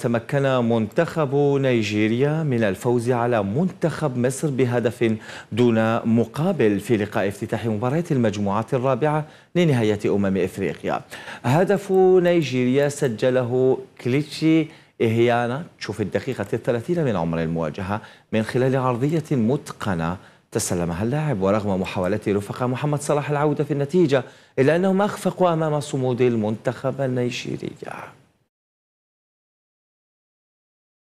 تمكن منتخب نيجيريا من الفوز على منتخب مصر بهدف دون مقابل في لقاء افتتاح مباراة المجموعات الرابعة لنهاية أمم إفريقيا هدف نيجيريا سجله كليتشي إهيانا تشوف الدقيقة الثلاثين من عمر المواجهة من خلال عرضية متقنة تسلمها اللاعب ورغم محاولات رفقة محمد صلاح العودة في النتيجة إلا أنهم أخفقوا أمام صمود المنتخب النيجيري